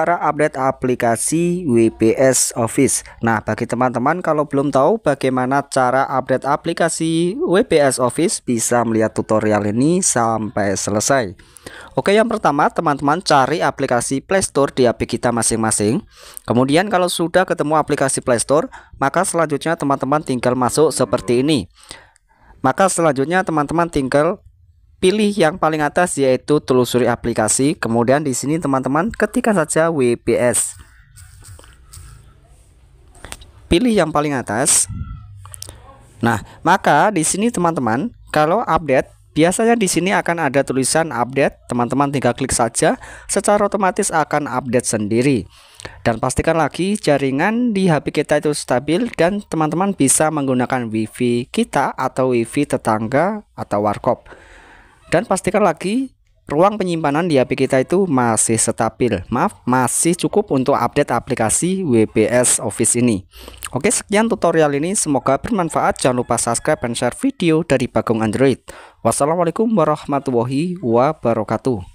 cara update aplikasi WPS Office. Nah, bagi teman-teman kalau belum tahu bagaimana cara update aplikasi WPS Office, bisa melihat tutorial ini sampai selesai. Oke, yang pertama teman-teman cari aplikasi Play Store di HP kita masing-masing. Kemudian kalau sudah ketemu aplikasi Play Store, maka selanjutnya teman-teman tinggal masuk seperti ini. Maka selanjutnya teman-teman tinggal Pilih yang paling atas yaitu telusuri aplikasi. Kemudian di sini teman-teman ketikkan saja WPS. Pilih yang paling atas. Nah, maka di sini teman-teman kalau update Biasanya di sini akan ada tulisan update, teman-teman tinggal klik saja, secara otomatis akan update sendiri. Dan pastikan lagi jaringan di HP kita itu stabil dan teman-teman bisa menggunakan WiFi kita atau WiFi tetangga atau warkop dan pastikan lagi ruang penyimpanan di HP kita itu masih stabil. Maaf, masih cukup untuk update aplikasi WPS Office ini. Oke, sekian tutorial ini. Semoga bermanfaat. Jangan lupa subscribe dan share video dari Bagong Android. Wassalamualaikum warahmatullahi wabarakatuh.